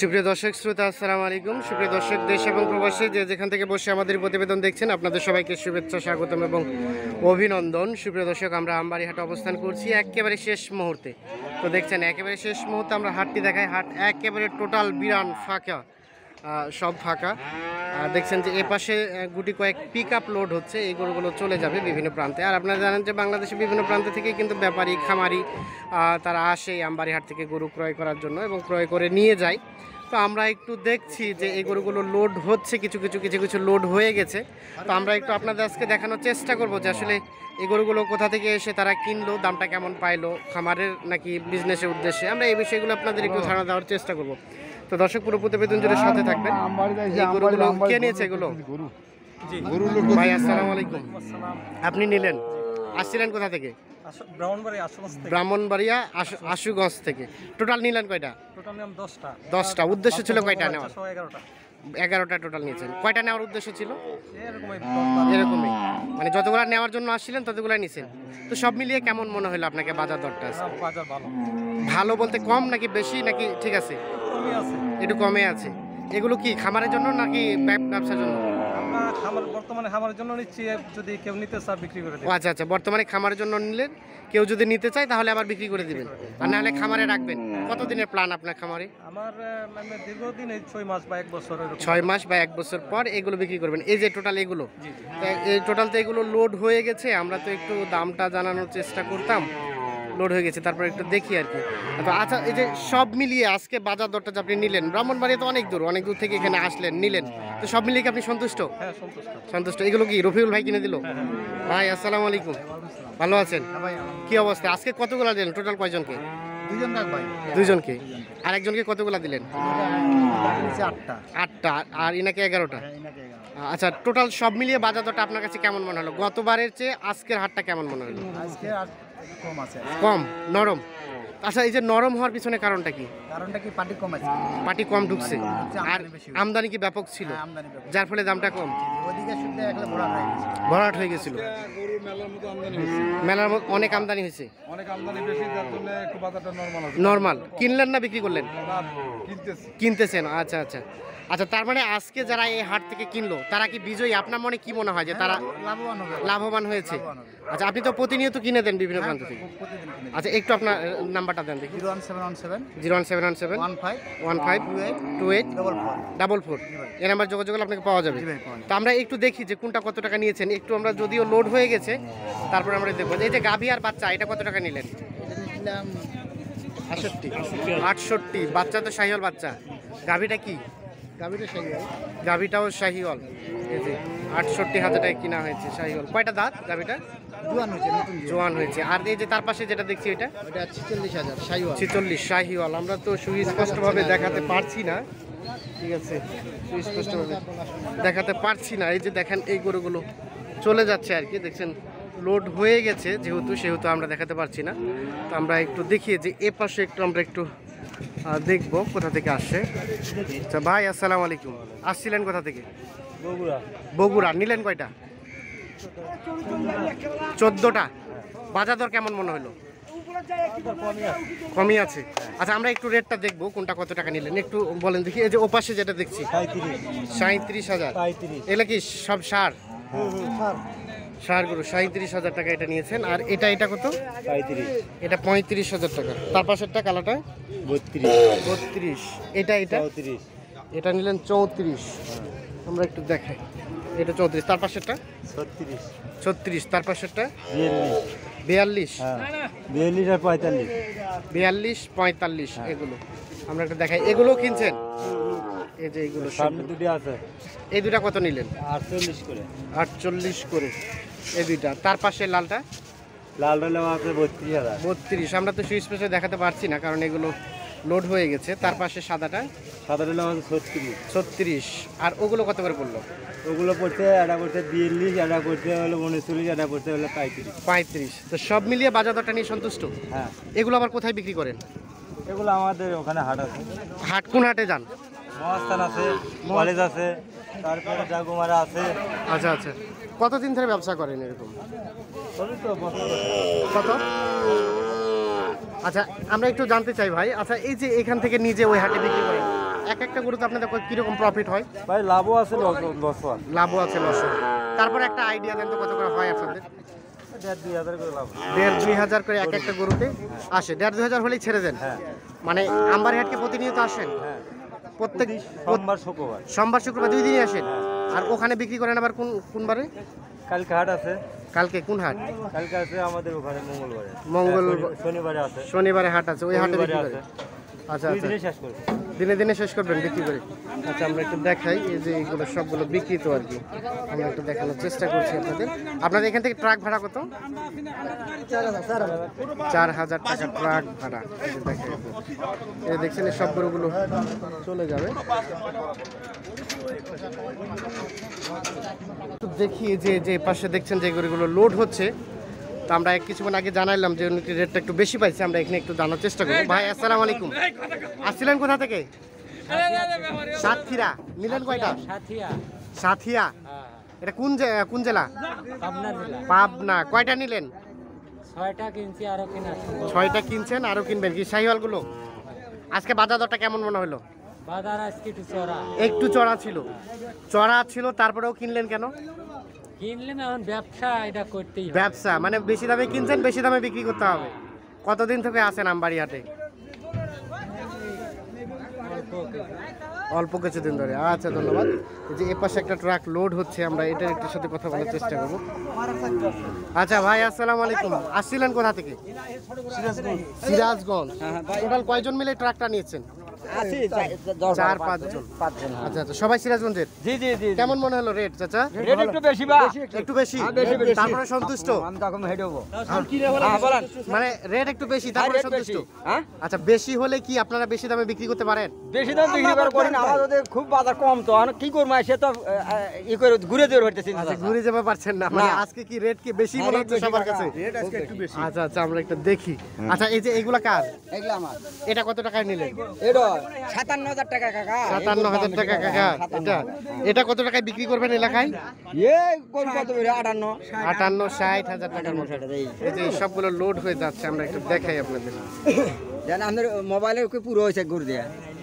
সুপ্রিয় দর্শক শ্রোতা আসসালামু আলাইকুম সুপ্রিয় দর্শক দেশ এবং প্রবাসী যে যেখান থেকে বসে আমাদের প্রতিবেদন দেখছেন আপনাদের সবাইকে শুভেচ্ছা স্বাগতম এবং অভিনন্দন সুপ্রিয় দর্শক আমরা আমবাড়িহাটে অবস্থান করছি একেবারে শেষ মুহূর্তে তো দেখছেন একেবারে শেষ মুহূর্তে আমরা হাটটি দেখাই হাট একেবারে টোটাল বিরান ফাঁকা সব ফাঁকা দেখছেন যে এপাশে গুটি কয়েক পিক আপ লোড হচ্ছে এই গরুগুলো চলে যাবে বিভিন্ন প্রান্তে আর আপনারা জানেন যে বাংলাদেশের বিভিন্ন প্রান্ত থেকে কিন্তু ব্যাপারী খামারি তারা আসে আমবাড়িহাট থেকে গরু ক্রয় করার জন্য এবং ক্রয় করে নিয়ে যায় তো আমরা একটু দেখছি যে এই গরুগুলো লোড হচ্ছে কিছু কিছু কিছু কিছু লোড হয়ে গেছে তো আমরা একটু আপনাদের আজকে দেখানোর চেষ্টা করব যে আসলে এই গরুগুলো কোথা থেকে এসে তারা কিনলো দামটা কেমন পাইলো খামারের নাকি বিজনেসের উদ্দেশ্যে আমরা এই বিষয়গুলো আপনাদের একটু ধারণা দেওয়ার চেষ্টা করব তো দর্শক পুরো প্রতিবেদন জুড়ে সাথে থাকবেন কে নিয়েছে এগুলো ভাই আসসালামু আলাইকুম আপনি নিলেন আসছিলেন কোথা থেকে ব্রাহ্মণবাড়িয়া আশুগঞ্জ থেকে টোটাল নিলেন কয়টা দশটা উদ্দেশ্য ছিল কয়টা নেওয়া এগারোটা টোটাল নিয়েছেন কয়টা নেওয়ার উদ্দেশ্য ছিল এরকমই মানে যতগুলো নেওয়ার জন্য আসছিলেন ততগুলো নিয়েছেন তো সব মিলিয়ে কেমন মনে হলো আপনাকে বাজার দরটা ভালো বলতে কম নাকি বেশি নাকি ঠিক আছে একটু কমে আছে এগুলো কি খামারের জন্য নাকি ব্যবসার জন্য আমরা খামার বর্তমানে খামারের জন্য নিচ্ছি যদি কেউ নিতে চায় বিক্রি করে আচ্ছা আচ্ছা বর্তমানে খামারের জন্য নিলেন কেউ যদি নিতে চায় তাহলে আবার বিক্রি করে দিবেন আর নাহলে খামারে রাখবেন কতদিনের প্ল্যান আপনার খামারে আমার মানে দীর্ঘদিন ছয় মাস বা এক বছর ছয় মাস বা এক বছর পর এগুলো বিক্রি করবেন এই যে টোটাল এগুলো এই টোটাল তো এগুলো লোড হয়ে গেছে আমরা তো একটু দামটা জানানোর চেষ্টা করতাম লোড হয়ে গেছে তারপর একটু দেখি আর কি তো আচ্ছা এই যে সব মিলিয়ে আজকে বাজার দরটা যে আপনি নিলেন ব্রাহ্মণবাড়ি তো অনেক দূর অনেক দূর থেকে এখানে আসলেন নিলেন তো সব মিলিয়ে কি আপনি সন্তুষ্ট হ্যাঁ, সন্তুষ্ট এগুলো কি রফিউল ভাই কিনে দিল হ্যাঁ, হ্যাঁ। ভাই আসসালামু আলাইকুম ভালো আছেন কি অবস্থা আজকে কতগুলো দিলেন টোটাল কয়জনকে দুইজনকে আর একজনকে কতগুলো দিলেন আটটা আর ইনাকে এগারোটা আচ্ছা টোটাল সব মিলিয়ে বাজার দরটা আপনার কাছে কেমন মনে হলো গতবারের চেয়ে আজকের হাটটা কেমন মনে হলো আজকে কম আছে কম নরম আচ্ছা এই যে নরম হওয়ার পিছনে কারণটা কি কারণটা কি পাটি কম আছে পাটি কম ঢুকছে আর আমদানি কি ব্যাপক ছিল হ্যাঁ, যার ফলে দামটা কম ভরাট হয়ে গেছিল মেলার অনেক আমদানি হয়েছে নর্মাল কিনলেন না বিক্রি করলেন কিনতেছেন আচ্ছা আচ্ছা আচ্ছা তার মানে আজকে যারা এই হাট থেকে কিনলো তারা কি বিজয়ী আপনার মনে কি মনে হয় যে তারা হ্যাঁ, লাভবান হয়েছে আচ্ছা আপনি তো প্রতিনিয়ত কিনে দেন বিভিন্ন হ্যাঁ, প্রান্ত থেকে আচ্ছা একটু আপনার নাম্বারটা দেন দেখি zero one seven one seven zero one seven one seven one five one five two eight double four এই নাম্বার যোগাযোগ আপনাকে পাওয়া যাবে তো আমরা একটু দেখি যে কোনটা কত টাকা নিয়েছেন একটু আমরা যদিও লোড হয়ে গেছে তারপরে আমরা দেখবো এই যে গাভী আর বাচ্চা এটা কত টাকা নিলেন আটষট্টি আটষট্টি বাচ্চা তো শাহিওয়াল বাচ্চা গাভীটা কি গাভীটা শাহিওয়াল গাভীটাও শাহিওয়াল এই যে আটষট্টি হাজার টাকা কিনা হয়েছে শাহিওয়াল কয়টা দাঁত গাভীটা জোয়ান হয়েছে আর এই যে তার পাশে যেটা দেখছি এটা ছিচল্লিশ শাহিওয়াল আমরা তো সুস্পষ্টভাবে দেখাতে পারছি না ঠিক আছে সুস্পষ্টভাবে দেখাতে পারছি না এই যে দেখেন এই গরুগুলো চলে যাচ্ছে আর কি দেখছেন লোড হয়ে গেছে যেহেতু সেহেতু আমরা দেখাতে পারছি না তো আমরা একটু দেখিয়ে যে এ পাশে একটু আমরা একটু দেখবো কোথা থেকে আসছে আচ্ছা ভাই আসসালামু আলাইকুম আসছিলেন কোথা থেকে বগুড়া বগুড়া নিলেন কয়টা চোদ্দোটা বাজার দর কেমন মনে হলো কমই আছে আচ্ছা আমরা একটু রেটটা দেখবো কোনটা কত টাকা নিলেন একটু বলেন দেখি এই যে ওপাশে যেটা দেখছি সাঁত্রিশ হাজার এগুলো কি সব সার সার গরু সাঁত্রিশ হাজার টাকা এটা নিয়েছেন আর এটা এটা কত এটা পঁয়ত্রিশ হাজার টাকা তার পাশেরটা কালাটা বত্রিশ বত্রিশ এটা এটা এটা নিলেন চৌত্রিশ আমরা একটু দেখাই এটা চৌত্রিশ তার পাশে ছত্রিশ ছত্রিশ তার পাশেরটা বিয়াল্লিশ বিয়াল্লিশ হ্যাঁ। আর পঁয়তাল্লিশ বিয়াল্লিশ পঁয়তাল্লিশ হ্যাঁ। এগুলো আমরা একটা দেখাই এগুলো কিনছেন এই যে এগুলো সামনে দুটো আছে এই দুটা কত নিলেন আটচল্লিশ করে আটচল্লিশ করে এই দুইটা তার পাশে লালটা লাল রলেও আছে বত্রিশ হাজার বত্রিশ আমরা তো সুইচ পেশে দেখাতে পারছি না কারণ এগুলো লোড হয়ে গেছে তার পাশে সাদাটা সাদাটা হলো আমাদের ছত্রিশ ছত্রিশ আর ওগুলো কত করে পড়লো ওগুলো পড়ছে এটা পড়ছে বিয়াল্লিশ এটা পড়ছে হলো উনচল্লিশ এটা করতে হলো পঁয়ত্রিশ পঁয়ত্রিশ তো সব মিলিয়ে বাজার দরটা নিয়ে সন্তুষ্ট হ্যাঁ এগুলো আবার কোথায় বিক্রি করেন এগুলো আমাদের ওখানে হাট আছে হাট কোন হাটে যান মহাস্থান আছে কলেজ আছে তারপরে জাগুমারা আছে আচ্ছা আচ্ছা কতদিন ধরে ব্যবসা করেন এরকম কত আচ্ছা আমরা একটু জানতে চাই ভাই আচ্ছা এই যে এখান থেকে নিজে ওই হাটে বিক্রি করে এক একটা গরুতে আপনাদের কিরকম প্রফিট হয় ভাই লাভও আছে লসও আছে লাভও আছে লসও তারপর একটা আইডিয়া দেন তো কত করে হয় আপনাদের দেড় দুই হাজার করে এক একটা গরুতে হ্যাঁ। আসে দেড় দুই হাজার হলেই ছেড়ে দেন হ্যাঁ। মানে আম্বারি হাটকে প্রতিনিয়ত আসেন হ্যাঁ। প্রত্যেক সোমবার শুক্রবার সোমবার শুক্রবার দুই দিনই আসেন আর ওখানে বিক্রি করেন আবার কোন কোনবারে কালকে হাট আছে কালকে কোন হাট কালকে আছে আমাদের ওখানে মঙ্গলবারে মঙ্গল হ্যাঁ, শনিবারে আছে শনিবারে হাট আছে ওই হাটে বিক্রি করে আচ্ছা, আচ্ছা দিনে দিনে দিনে শেষ করবেন বিক্রি করে আচ্ছা আমরা একটু দেখাই এই যে এইগুলো সবগুলো বিক্রিত আর কি আমরা একটু দেখানোর চেষ্টা করছি আপনাদের আপনাদের এখান থেকে ট্রাক ভাড়া কত চার হাজার টাকা ট্রাক ভাড়া দেখেন দেখছেন এই সবগুলোগুলো চলে যাবে দেখি যে যে পাশে দেখছেন যে গরুগুলো লোড হচ্ছে তো আমরা কিছুক্ষণ আগে জানাইলাম যে রেটটা একটু বেশি পাইছে আমরা এখানে একটু জানার চেষ্টা করবো ভাই আসসালাম আলাইকুম আসছিলেন কোথা থেকে সাতক্ষীরা নিলেন কয়টা সাথিয়া হ্যাঁ। এটা কোন কোন জেলা পাবনা কয়টা নিলেন ছয়টা কিনছেন আরো কিনবেন কি শাহিওয়ালগুলো আজকে বাজার দরটা কেমন মনে হলো চড়া একটু চড়া ছিল চড়া ছিল তারপরেও কিনলেন কেন ব্যবসা মানে বেশি দামে কিনছেন বেশি দামে বিক্রি করতে হবে কতদিন থেকে আসেন আমবাড়ি অল্প কিছু। অল্প কিছুদিন ধরে আচ্ছা ধন্যবাদ যে এপাশে একটা ট্রাক লোড হচ্ছে আমরা এটার একটার সাথে কথা বলার চেষ্টা করবো আচ্ছা ভাই আসসালামু আলাইকুম আসছিলেন কোথা থেকে সিরাজগঞ্জ টোটাল হ্যাঁ, হ্যাঁ, কয়জন মিলে ট্রাকটা নিয়েছেন আপনারা বেশি দামে বিক্রি করতে পারেন বেশি দাম খুব বাজার কম তো কি সে তো ঘুরে আচ্ছা, ঘুরে যেতে পারছেন না মানে আজকে কি রেট কি বেশি হ্যাঁ, মনে হচ্ছে সবার কাছে আচ্ছা আচ্ছা আমরা একটা দেখি আচ্ছা এই যে এগুলা কার আমার এটা কত টাকায় নিলেন এটা সাতান্ন হাজার টাকা কাকা সাতান্ন হাজার টাকা কাকা এটা এটা কত বিক্রি আটান্ন আটান্ন হাজার মতো সবগুলো লোড হয়ে যাচ্ছে আমরা একটু দেখাই আপনাদের মোবাইলে পুরো হয়েছে গুড় দিয়ে